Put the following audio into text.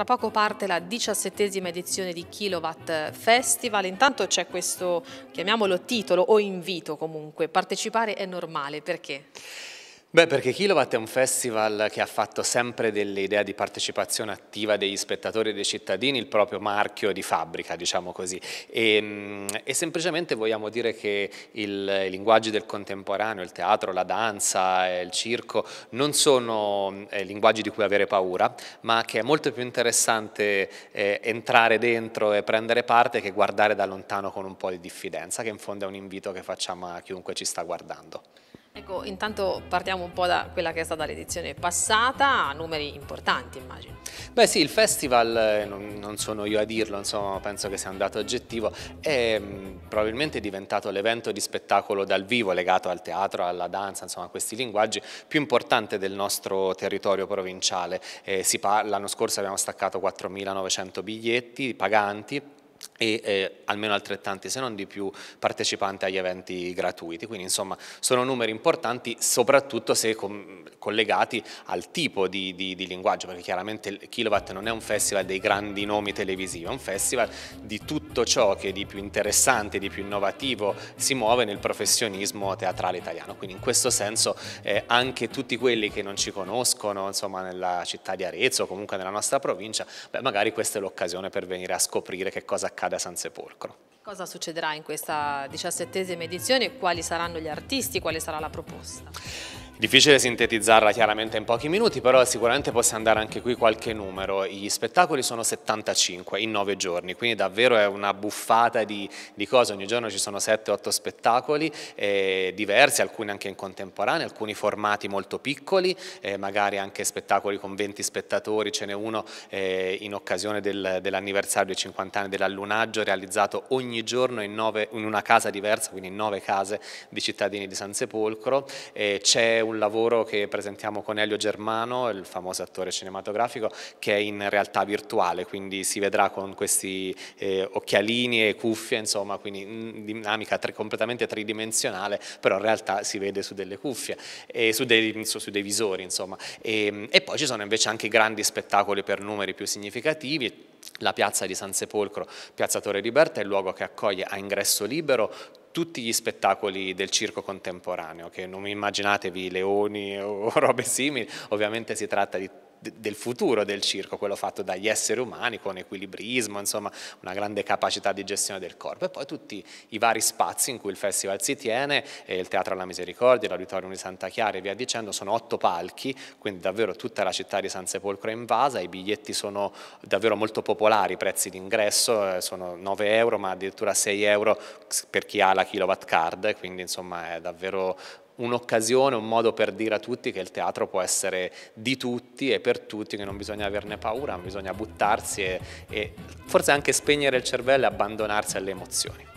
Tra poco parte la diciassettesima edizione di Kilowatt Festival, intanto c'è questo, chiamiamolo titolo o invito comunque, partecipare è normale, perché? Beh, perché Kilowatt è un festival che ha fatto sempre dell'idea di partecipazione attiva degli spettatori e dei cittadini il proprio marchio di fabbrica, diciamo così. E, ehm, e semplicemente vogliamo dire che i linguaggi del contemporaneo, il teatro, la danza, eh, il circo, non sono eh, linguaggi di cui avere paura, ma che è molto più interessante eh, entrare dentro e prendere parte che guardare da lontano con un po' di diffidenza, che in fondo è un invito che facciamo a chiunque ci sta guardando. Ecco, intanto partiamo un po' da quella che è stata l'edizione passata, numeri importanti immagino. Beh sì, il festival, eh, non, sono io a dirlo, insomma, penso che sia un dato oggettivo, è mm, probabilmente diventato l'evento di spettacolo dal vivo legato al teatro, alla danza, insomma a questi linguaggi, più importante del nostro territorio provinciale. Eh, l'anno scorso abbiamo staccato 4.900 biglietti paganti e eh, almeno altrettanti se non di più partecipanti agli eventi gratuiti, quindi insomma sono numeri importanti soprattutto se collegati al tipo di, di, di, linguaggio, perché chiaramente Kilowatt non è un festival dei grandi nomi televisivi, è un festival di tutto ciò che di più interessante, di più innovativo si muove nel professionismo teatrale italiano, quindi in questo senso eh, anche tutti quelli che non ci conoscono, insomma nella città di Arezzo o comunque nella nostra provincia, beh, magari questa è l'occasione per venire a scoprire che cosa accade a San Sepolcro. Cosa succederà in questa diciassettesima edizione? Quali saranno gli artisti? Quale sarà la proposta? Difficile sintetizzarla chiaramente in pochi minuti, però sicuramente possiamo andare anche qui qualche numero. Gli spettacoli sono 75 in 9 giorni, quindi davvero è una buffata di, di cose. Ogni giorno ci sono 7-8 spettacoli eh, diversi, alcuni anche in contemporanea, alcuni formati molto piccoli, eh, magari anche spettacoli con 20 spettatori. Ce n'è uno eh, in occasione del, dell'anniversario dei 50 anni dell'allunaggio, realizzato ogni giorno in, nove, in, una casa diversa, quindi in 9 case di cittadini di San Sepolcro. Eh, c'è un lavoro che presentiamo con Elio Germano, il famoso attore cinematografico, che è in realtà virtuale, quindi si vedrà con questi eh, occhialini e cuffie, insomma, quindi mm, dinamica tre, completamente tridimensionale, però in realtà si vede su delle cuffie, e su, dei, su, su dei visori, insomma. E, ehm, e poi ci sono invece anche grandi spettacoli per numeri più significativi, la piazza di San Sepolcro, piazza Torre Berta, è il luogo che accoglie a ingresso libero tutti gli spettacoli del circo contemporaneo, che non immaginatevi leoni o robe simili, ovviamente si tratta di del futuro del circo, quello fatto dagli esseri umani con equilibrismo, insomma una grande capacità di gestione del corpo e poi tutti i vari spazi in cui il festival si tiene, eh, il Teatro alla Misericordia, l'Auditorium di Santa Chiara e via dicendo, sono otto palchi, quindi davvero tutta la città di San Sepolcro è invasa, i biglietti sono davvero molto popolari, i prezzi d'ingresso eh, sono 9 euro ma addirittura 6 euro per chi ha la kilowatt card, quindi insomma è davvero un'occasione, un modo per dire a tutti che il teatro può essere di tutti e per tutti, che non bisogna averne paura, bisogna buttarsi e, e forse anche spegnere il cervello e abbandonarsi alle emozioni.